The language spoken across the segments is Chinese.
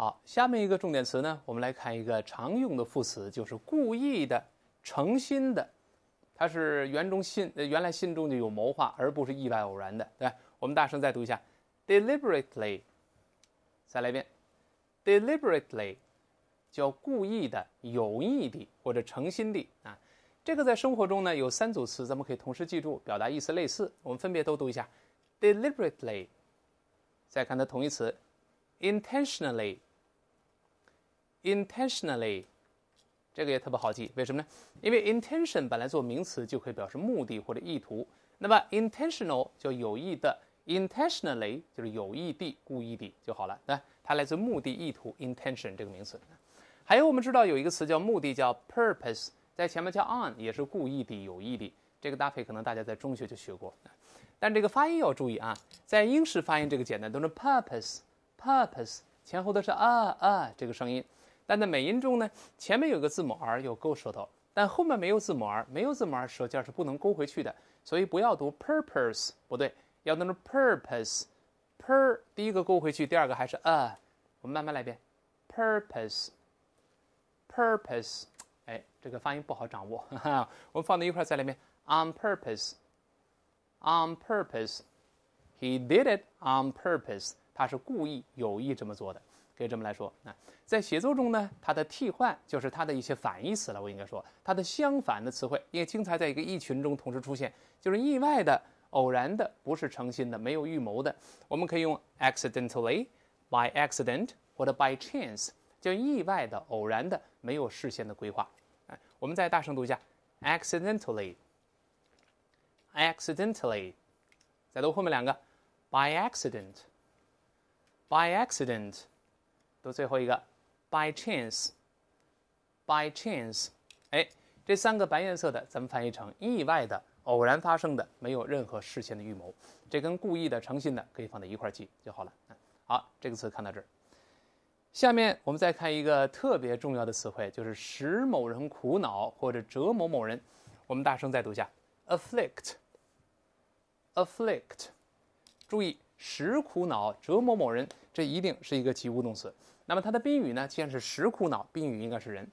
好，下面一个重点词呢，我们来看一个常用的副词，就是故意的、诚心的，它是原中心，呃，原来心中就有谋划，而不是意外偶然的，对吧？我们大声再读一下，deliberately，再来一遍，deliberately，叫故意的、有意的或者诚心的啊。这个在生活中呢有三组词，咱们可以同时记住，表达意思类似。我们分别都读一下，deliberately，再看它同义词，intentionally。intentionally，这个也特别好记，为什么呢？因为 intention 本来做名词就可以表示目的或者意图，那么 intentional 就有意的，intentionally 就是有意的、故意的就好了。那它来自目的、意图 intention 这个名词。还有我们知道有一个词叫目的，叫 purpose，在前面加 on 也是故意的、有意的。这个搭配可能大家在中学就学过，但这个发音要注意啊，在英式发音这个简单，都是 purpose purpose 前后都是啊啊这个声音。但在美音中呢，前面有个字母 r，有勾舌头，但后面没有字母 r，没有字母 r，舌尖是不能勾回去的，所以不要读 purpose，不对，要读 purpose，per 第一个勾回去，第二个还是 a，我们慢慢来一遍，purpose，purpose，哎，这个发音不好掌握，我们放在一块儿，来一遍 on purpose，on purpose，he did it on purpose，他是故意有意这么做的。可以这么来说，那在写作中呢，它的替换就是它的一些反义词了。我应该说，它的相反的词汇，因为精彩在一个意群中同时出现，就是意外的、偶然的，不是诚心的、没有预谋的。我们可以用 accidentally、by accident 或者 by chance，就意外的、偶然的、没有事先的规划。哎，我们再大声读一下：accidentally、accidentally，再读后面两个：by accident、by accident。读最后一个，by chance。by chance，哎，这三个白颜色的，咱们翻译成意外的、偶然发生的、没有任何事先的预谋。这跟故意的、诚信的可以放在一块记就好了。好，这个词看到这儿。下面我们再看一个特别重要的词汇，就是使某人苦恼或者折磨某人。我们大声再读一下，afflict。afflict，注意。使苦恼折磨某人，这一定是一个及物动词。那么它的宾语呢？既然是使苦恼，宾语应该是人。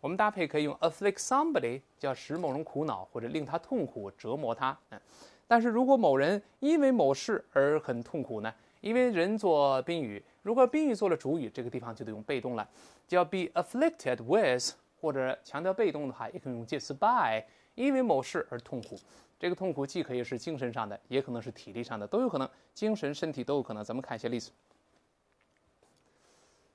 我们搭配可以用 afflict somebody，叫使某人苦恼或者令他痛苦、折磨他。嗯，但是如果某人因为某事而很痛苦呢？因为人做宾语，如果宾语做了主语，这个地方就得用被动了，叫 be afflicted with。或者强调被动的话，也可以用介词 by，因为某事而痛苦，这个痛苦既可以是精神上的，也可能是体力上的，都有可能，精神身体都有可能。咱们看一些例子，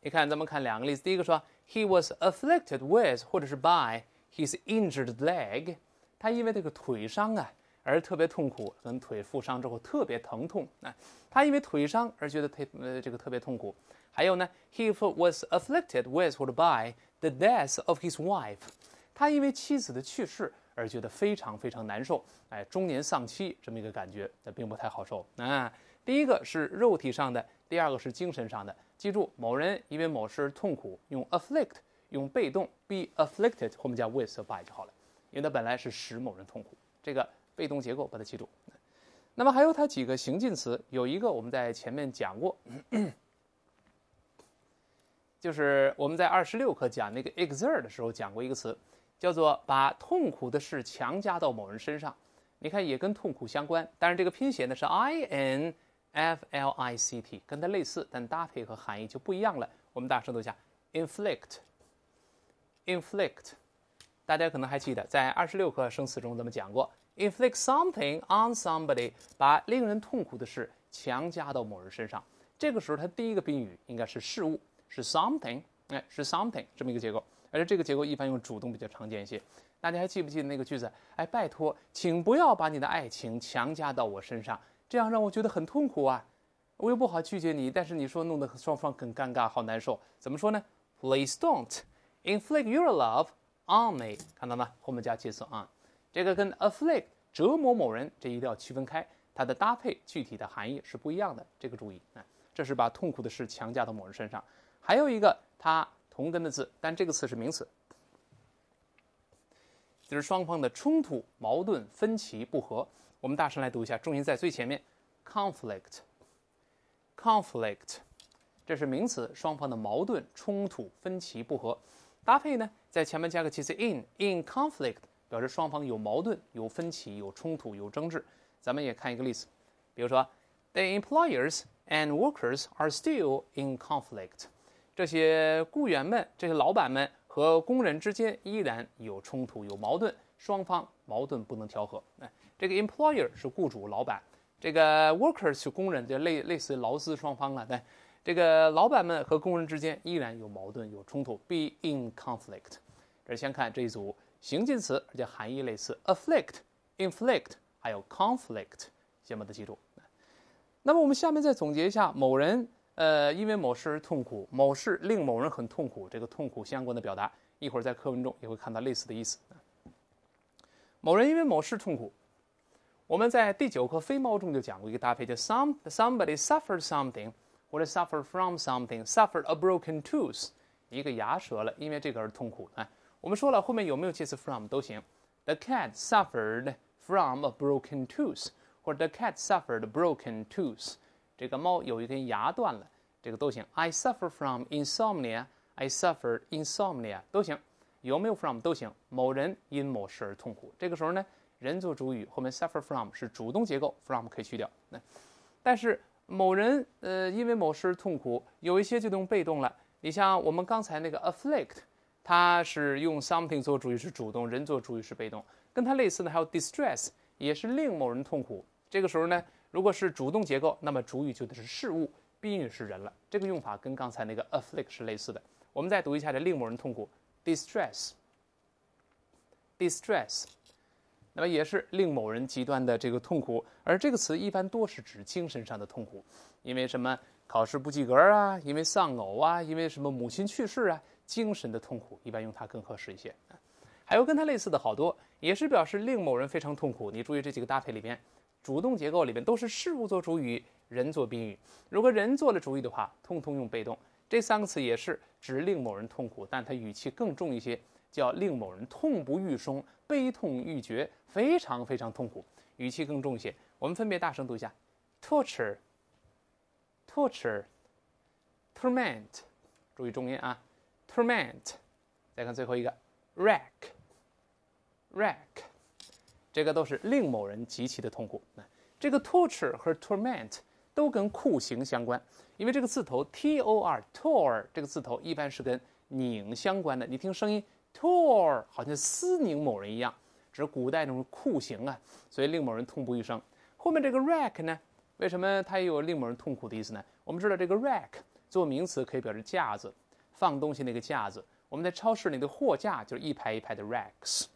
你看，咱们看两个例子。第一个说，He was afflicted with，或者是 by his injured leg，他因为这个腿伤啊。而特别痛苦，可能腿负伤之后特别疼痛啊。他因为腿伤而觉得特呃这个特别痛苦。还有呢，He was afflicted with or by the death of his wife。他因为妻子的去世而觉得非常非常难受。哎，中年丧妻这么一个感觉，那并不太好受啊。第一个是肉体上的，第二个是精神上的。记住，某人因为某事痛苦，用 afflict，用被动，be afflicted 后面加 with or by 就好了。因为它本来是使某人痛苦这个。被动结构，把它记住。那么还有它几个形近词，有一个我们在前面讲过，就是我们在二十六课讲那个 exert 的时候讲过一个词，叫做把痛苦的事强加到某人身上。你看也跟痛苦相关，但是这个拼写呢是 inflict，跟它类似，但搭配和含义就不一样了。我们大声读一下：inflict，inflict。大家可能还记得，在二十六课生词中咱们讲过。Inflict something on somebody，把令人痛苦的事强加到某人身上。这个时候，它第一个宾语应该是事物，是 something，哎，是 something 这么一个结构。而且这个结构一般用主动比较常见一些。大家还记不记得那个句子？哎，拜托，请不要把你的爱情强加到我身上，这样让我觉得很痛苦啊！我又不好拒绝你，但是你说弄得双方很尴尬，好难受。怎么说呢？Please don't inflict your love on me。看到吗？后面加介词 on。这个跟 afflict 折磨某人，这一定要区分开，它的搭配具体的含义是不一样的。这个注意啊，这是把痛苦的事强加到某人身上。还有一个，它同根的字，但这个词是名词，就是双方的冲突、矛盾、分歧、不和。我们大声来读一下，重音在最前面：conflict，conflict，这是名词，双方的矛盾、冲突、分歧、不和。搭配呢，在前面加个介词 in，in conflict。表示双方有矛盾、有分歧、有冲突、有争执。咱们也看一个例子，比如说，The employers and workers are still in conflict。这些雇员们、这些老板们和工人之间依然有冲突、有矛盾，双方矛盾不能调和。哎，这个 employer 是雇主、老板，这个 workers 是工人，就类类似于劳资双方啊。哎，这个老板们和工人之间依然有矛盾、有冲突。Be in conflict。这先看这一组。形近词，而且含义类似，afflict、inflict，还有 conflict，先把它记住。那么我们下面再总结一下，某人呃因为某事而痛苦，某事令某人很痛苦，这个痛苦相关的表达，一会儿在课文中也会看到类似的意思。某人因为某事痛苦，我们在第九课《飞猫》中就讲过一个搭配，叫 some somebody suffered something，或者 suffered from something，suffered a broken tooth，一个牙折了，因为这个而痛苦，哎。我们说了，后面有没有介词 from 都行。The cat suffered from a broken tooth，或者 The cat suffered broken tooth。这个猫有一根牙断了，这个都行。I suffer from insomnia，I s u f f e r insomnia 都行，有没有 from 都行。某人因某事而痛苦，这个时候呢，人做主语，后面 suffer from 是主动结构，from 可以去掉。那但是某人呃因为某事痛苦，有一些就用被动了。你像我们刚才那个 afflict。它是用 something 做主语是主动，人做主语是被动。跟它类似的还有 distress，也是令某人痛苦。这个时候呢，如果是主动结构，那么主语就得是事物，宾语是人了。这个用法跟刚才那个 a f f i c t 是类似的。我们再读一下，这令某人痛苦，distress，distress，那么也是令某人极端的这个痛苦。而这个词一般多是指精神上的痛苦，因为什么考试不及格啊，因为丧偶啊，因为什么母亲去世啊。精神的痛苦，一般用它更合适一些。还有跟它类似的好多，也是表示令某人非常痛苦。你注意这几个搭配里边，主动结构里边都是事物做主语，人做宾语。如果人做了主语的话，通通用被动。这三个词也是指令某人痛苦，但它语气更重一些，叫令某人痛不欲生、悲痛欲绝，非常非常痛苦，语气更重一些。我们分别大声读一下：torture，torture，torment，注意重音啊。t o r m e n t 再看最后一个，wreck，wreck，这个都是令某人极其的痛苦。那这个 torture 和 torment 都跟酷刑相关，因为这个字头 t o r t o r 这个字头一般是跟拧相关的。你听声音 t o r 好像撕拧某人一样，指古代那种酷刑啊，所以令某人痛不欲生。后面这个 wreck 呢，为什么它也有令某人痛苦的意思呢？我们知道这个 wreck 做名词可以表示架子。放东西那个架子，我们在超市里的货架就是一排一排的 racks。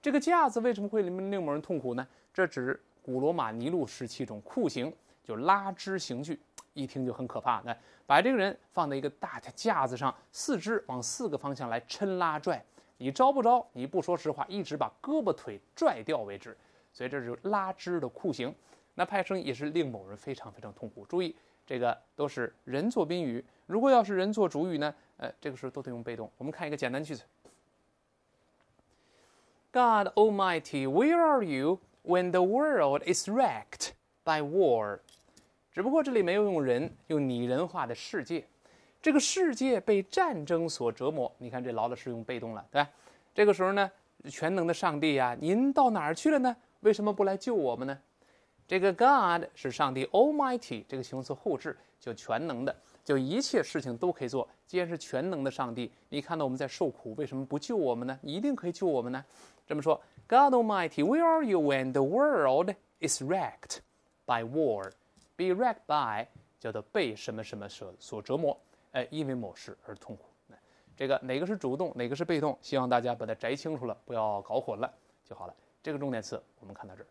这个架子为什么会令某人痛苦呢？这指古罗马尼禄时期一种酷刑，就拉枝刑具，一听就很可怕。那把这个人放在一个大的架子上，四肢往四个方向来抻拉拽，你招不招？你不说实话，一直把胳膊腿拽掉为止。所以这是拉枝的酷刑。那派生也是令某人非常非常痛苦。注意。这个都是人做宾语，如果要是人做主语呢？呃，这个时候都得用被动。我们看一个简单句子：God Almighty，Where are you when the world is w r e c k e d by war？只不过这里没有用人，用拟人化的世界，这个世界被战争所折磨。你看这老的是用被动了，对吧？这个时候呢，全能的上帝啊，您到哪儿去了呢？为什么不来救我们呢？这个 God 是上帝 a l Mighty 这个形容词后置，就全能的，就一切事情都可以做。既然是全能的上帝，你看到我们在受苦，为什么不救我们呢？一定可以救我们呢？这么说，God Almighty，Where are you when the world is w r e c k e d by war？Be w r e c k e d by 叫做被什么什么所所折磨，哎，因为某事而痛苦。这个哪个是主动，哪个是被动？希望大家把它摘清楚了，不要搞混了就好了。这个重点词，我们看到这儿。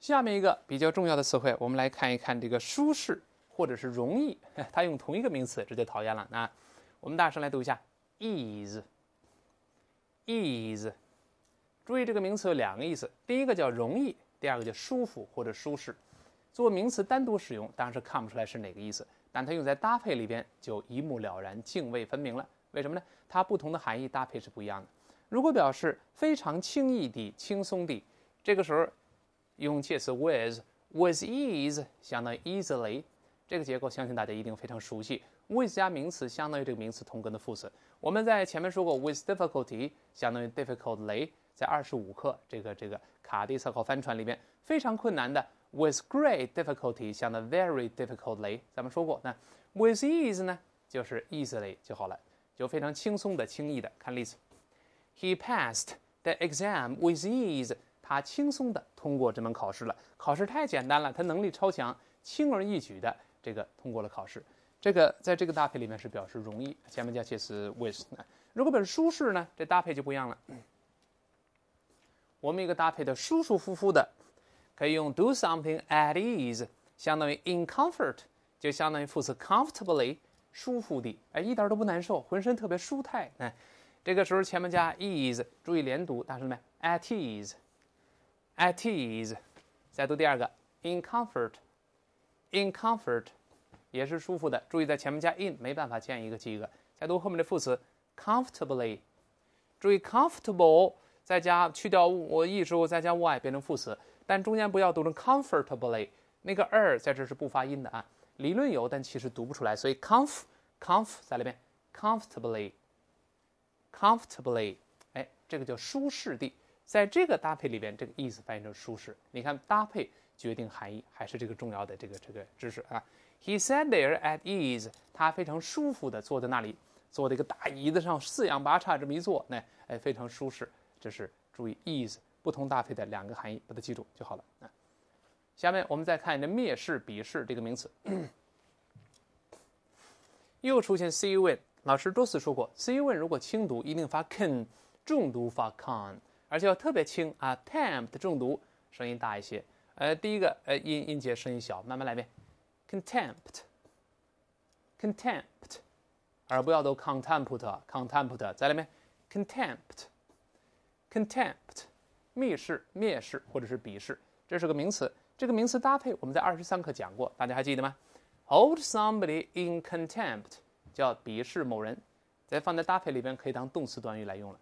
下面一个比较重要的词汇，我们来看一看这个“舒适”或者是“容易”，它用同一个名词，这就讨厌了啊！我们大声来读一下：“ease”。ease，注意这个名词有两个意思：第一个叫“容易”，第二个叫“舒服”或者“舒适”。作为名词单独使用，当然是看不出来是哪个意思；但它用在搭配里边，就一目了然，泾渭分明了。为什么呢？它不同的含义搭配是不一样的。如果表示非常轻易地、轻松地，这个时候。用介词 with，with ease 相当于 easily，这个结构相信大家一定非常熟悉。with 加名词相当于这个名词同根的副词。我们在前面说过，with difficulty 相当于 difficultly。在二十五课这个这个卡迪斯号帆船里面，非常困难的。with great difficulty 相当于 very difficultly。咱们说过，那 with ease 呢，就是 easily 就好了，就非常轻松的、轻易的。看例子，He passed the exam with ease。他轻松的。通过这门考试了，考试太简单了，他能力超强，轻而易举的这个通过了考试。这个在这个搭配里面是表示容易，前面加介词 with。如果表示舒适呢，这搭配就不一样了。我们一个搭配的舒舒服服的，可以用 do something at ease，相当于 in comfort，就相当于副词 comfortably，舒服的，哎，一点都不难受，浑身特别舒泰。哎，这个时候前面加 ease，注意连读，大声点 at ease。a t e a s e 再读第二个。In comfort，in comfort，也是舒服的。注意在前面加 in，没办法见一个记一个。再读后面的副词 comfortably，注意 comfortable 再加去掉我 e 之后再加 y 变成副词，但中间不要读成 comfortably，那个 e r 在这是不发音的啊。理论有，但其实读不出来，所以 comf，comf 在里边，comfortably，comfortably，哎，这个叫舒适地。在这个搭配里边，这个 is 翻译成舒适。你看，搭配决定含义，还是这个重要的这个这个知识啊。He sat there at ease. 他非常舒服的坐在那里，坐在一个大椅子上，四仰八叉这么一坐，那哎非常舒适。这是注意 is 不同搭配的两个含义，把它记住就好了啊。下面我们再看这蔑视、鄙视这个名词，又出现 c u n。老师多次说过，c u n 如果轻读一定发 c a n 重读发 can。而且要特别轻啊，tem p t 重读声音大一些。呃，第一个，呃，音音节声音小，慢慢来呗。遍。contempt，contempt，而不要读 contempt，contempt 在里面。contempt，contempt，蔑视、蔑视或者是鄙视，这是个名词。这个名词搭配我们在二十三课讲过，大家还记得吗？hold somebody in contempt 叫鄙视某人。再放在搭配里边，可以当动词短语来用了。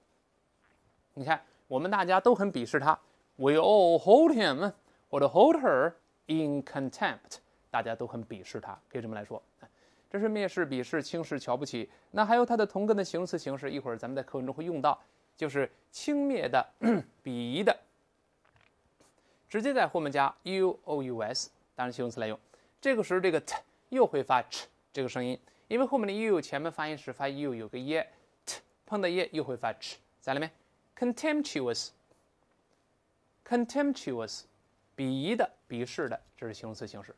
你看。我们大家都很鄙视他，we all hold him or hold her in contempt。大家都很鄙视他，可以这么来说，这是蔑视、鄙视、轻视、瞧不起。那还有它的同根的形容词形式，一会儿咱们在课文中会用到，就是轻蔑的、鄙夷的，直接在后面加 u o u s 当形容词来用。这个时候这个 t 又会发 ch 这个声音，因为后面的 u 前面发音时发 u 有个 e，t 碰到 e 又会发 ch，在里面。contemptuous，contemptuous，鄙夷的、鄙视的，这是形容词形式。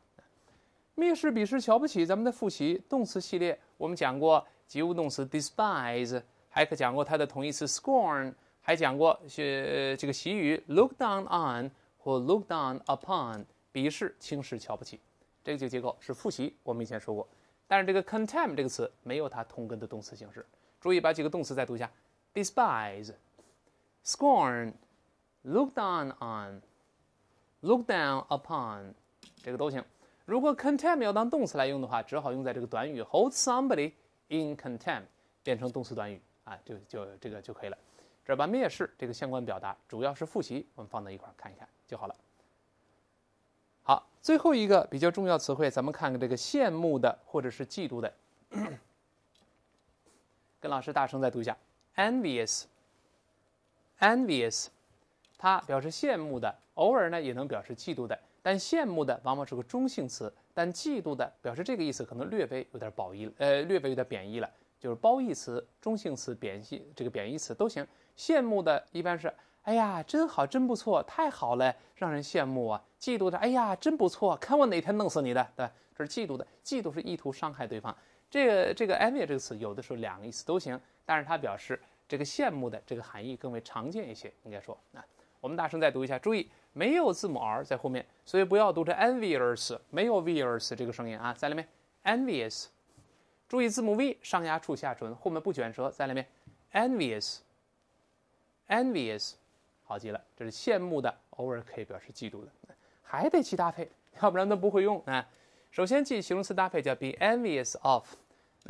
蔑视、鄙视、瞧不起。咱们的复习动词系列，我们讲过及物动词 despise，还可讲过它的同义词 scorn，还讲过是这个习语 look down on 或 look down upon，鄙视、轻视、瞧不起。这个结构是复习我们以前说过。但是这个 contempt 这个词没有它同根的动词形式。注意把几个动词再读一下：despise。Scorn, look down on, look down upon，这个都行。如果 contempt 要当动词来用的话，只好用在这个短语 hold somebody in contempt，变成动词短语啊，就就这个就可以了。这把蔑视这个相关表达，主要是复习，我们放在一块看一看就好了。好，最后一个比较重要词汇，咱们看看这个羡慕的或者是嫉妒的，跟老师大声再读一下，envious。Envious，它表示羡慕的，偶尔呢也能表示嫉妒的。但羡慕的往往是个中性词，但嫉妒的表示这个意思可能略微有点褒义，呃，略微有点贬义了，就是褒义词、中性词、贬义这个贬义词都行。羡慕的一般是，哎呀，真好，真不错，太好了，让人羡慕啊。嫉妒的，哎呀，真不错，看我哪天弄死你的，对吧？这是嫉妒的，嫉妒是意图伤害对方。这个这个 e n v y o u s 这个词有的时候两个意思都行，但是它表示。这个羡慕的这个含义更为常见一些，应该说啊，我们大声再读一下，注意没有字母 r 在后面，所以不要读成 envious，没有 vious 这个声音啊，在里面 envious，注意字母 v 上牙触下唇，后面不卷舌，在里面 envious，envious，好极了，这是羡慕的，偶尔可以表示嫉妒的，还得记搭配，要不然都不会用啊。首先记形容词搭配叫 be envious of。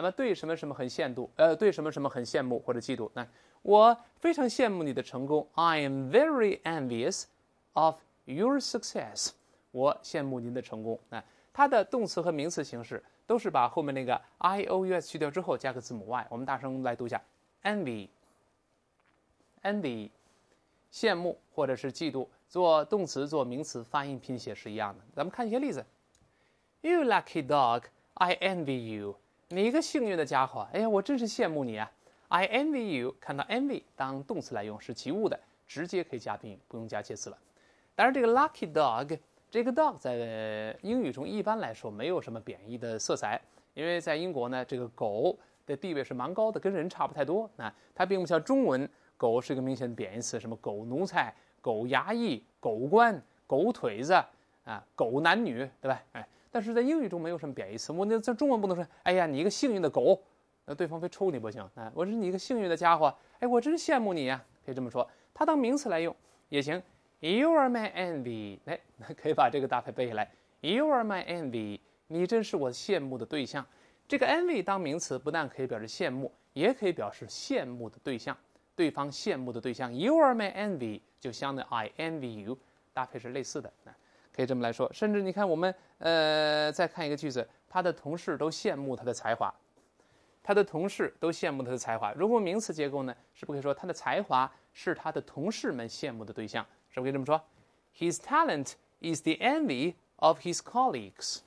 那么对什么什么很羡慕？呃，对什么什么很羡慕或者嫉妒？那我非常羡慕你的成功。I am very envious of your success。我羡慕您的成功。那它的动词和名词形式都是把后面那个 i o u s 去掉之后加个字母 y。我们大声来读一下：envy，envy，羡慕或者是嫉妒，做动词做名词，发音拼写是一样的。咱们看一些例子：You lucky dog，I envy you。你一个幸运的家伙，哎呀，我真是羡慕你啊！I envy you。看到 envy 当动词来用是及物的，直接可以加宾语，不用加介词了。当然，这个 lucky dog，这个 dog 在英语中一般来说没有什么贬义的色彩，因为在英国呢，这个狗的地位是蛮高的，跟人差不太多。那它并不像中文狗是一个明显的贬义词，什么狗奴才、狗衙役、狗官、狗腿子啊、狗男女，对吧？哎。但是在英语中没有什么贬义词，我那在中文不能说，哎呀，你一个幸运的狗，那对方非抽你不行。哎，我是你一个幸运的家伙，哎，我真羡慕你呀，可以这么说。它当名词来用也行，You are my envy，哎，可以把这个搭配背下来。You are my envy，你真是我羡慕的对象。这个 envy 当名词，不但可以表示羡慕，也可以表示羡慕的对象，对方羡慕的对象。You are my envy 就相当于 I envy you，搭配是类似的。可以这么来说，甚至你看我们呃，再看一个句子，他的同事都羡慕他的才华，他的同事都羡慕他的才华。如果名词结构呢，是不可以说他的才华是他的同事们羡慕的对象？是不是这么说？His talent is the envy of his colleagues。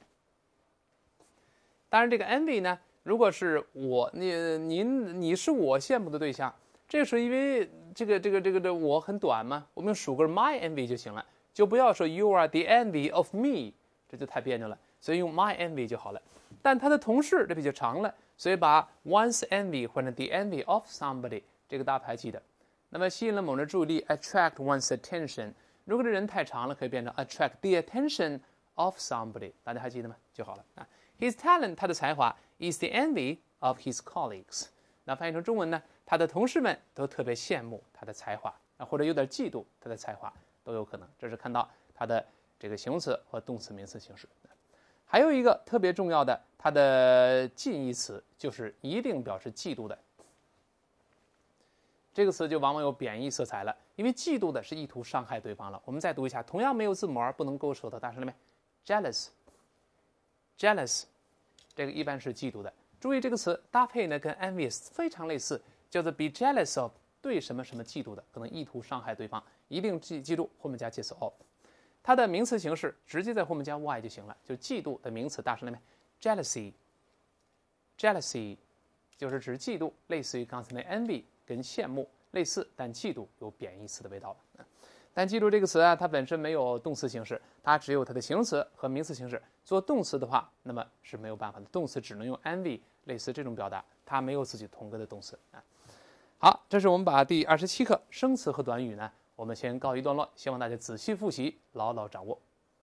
当然，这个 envy 呢，如果是我，你您你是我羡慕的对象，这时候因为这个这个这个这我很短嘛，我们用数个 my envy 就行了。就不要说 you are the envy of me，这就太别扭了，所以用 my envy 就好了。但他的同事这比较长了，所以把 one's envy 换成 the envy of somebody 这个大牌记得。那么吸引了某人的注意力 attract one's attention，如果这人太长了，可以变成 attract the attention of somebody，大家还记得吗？就好了啊。His talent，他的才华 is the envy of his colleagues。那翻译成中文呢？他的同事们都特别羡慕他的才华啊，或者有点嫉妒他的才华。都有可能，这是看到它的这个形容词和动词名词形式。还有一个特别重要的，它的近义词就是一定表示嫉妒的这个词，就往往有贬义色彩了，因为嫉妒的是意图伤害对方了。我们再读一下，同样没有字母，不能够手头大声了没 j e a l o u s j e a l o u s 这个一般是嫉妒的。注意这个词搭配呢，跟 e n v i o u s 非常类似，叫做 be jealous of。对什么什么嫉妒的，可能意图伤害对方，一定记记住后面加介词 o，它的名词形式直接在后面加 y 就行了，就嫉妒的名词大声那边 jealousy jealousy 就是指嫉妒，类似于刚才的 envy 跟羡慕类似，但嫉妒有贬义词的味道。但记住这个词啊，它本身没有动词形式，它只有它的形容词和名词形式。做动词的话，那么是没有办法的，动词只能用 envy 类似这种表达，它没有自己同根的动词啊。好，这是我们把第二十七课生词和短语呢，我们先告一段落。希望大家仔细复习，牢牢掌握。